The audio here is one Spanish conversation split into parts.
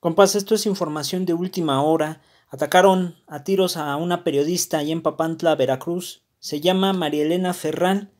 Compás, esto es información de última hora. Atacaron a tiros a una periodista allá en Papantla, Veracruz. Se llama María Elena Ferral.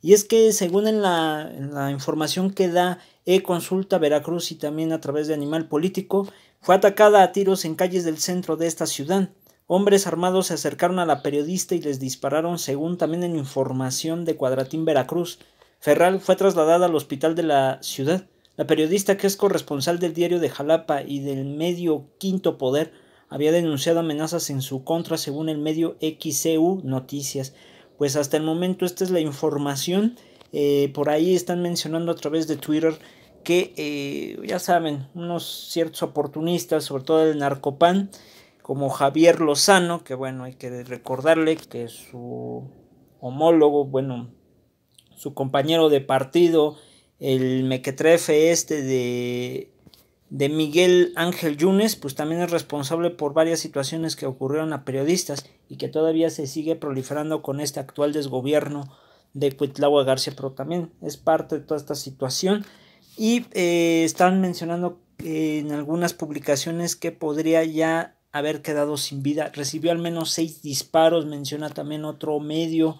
Y es que según la, la información que da E Consulta Veracruz y también a través de Animal Político, fue atacada a tiros en calles del centro de esta ciudad. Hombres armados se acercaron a la periodista y les dispararon según también en información de Cuadratín Veracruz. Ferral fue trasladada al hospital de la ciudad la periodista que es corresponsal del diario de Jalapa y del medio Quinto Poder había denunciado amenazas en su contra según el medio XCU Noticias. Pues hasta el momento esta es la información. Eh, por ahí están mencionando a través de Twitter que eh, ya saben, unos ciertos oportunistas, sobre todo del narcopan, como Javier Lozano, que bueno, hay que recordarle que su homólogo, bueno, su compañero de partido, el mequetrefe este de, de Miguel Ángel Yunes, pues también es responsable por varias situaciones que ocurrieron a periodistas y que todavía se sigue proliferando con este actual desgobierno de Cuitlahua García, pero también es parte de toda esta situación. Y eh, están mencionando en algunas publicaciones que podría ya haber quedado sin vida. Recibió al menos seis disparos, menciona también otro medio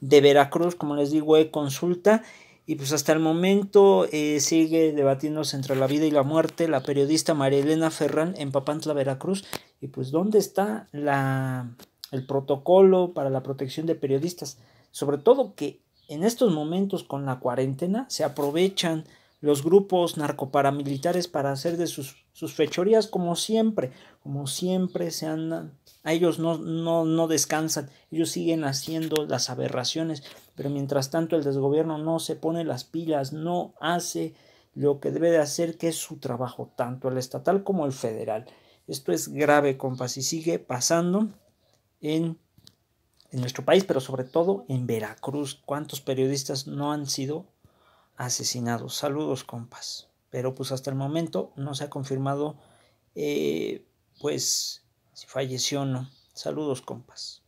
de Veracruz, como les digo, e consulta. Y pues hasta el momento eh, sigue debatiéndose entre la vida y la muerte la periodista María Elena Ferrán en Papantla, Veracruz. Y pues dónde está la, el protocolo para la protección de periodistas. Sobre todo que en estos momentos con la cuarentena se aprovechan los grupos narcoparamilitares para hacer de sus, sus fechorías como siempre, como siempre se andan a ellos no, no, descansan, ellos siguen haciendo las aberraciones, pero mientras tanto el desgobierno no se pone las pilas, no hace lo que debe de hacer, que es su trabajo, tanto el estatal como el federal. Esto es grave, compas, y sigue pasando en, nuestro país, pero sobre todo en Veracruz. ¿Cuántos periodistas no han sido asesinados? Saludos, compas. Pero pues hasta el momento no se ha confirmado, eh, pues, si falleció o no. Saludos, compas.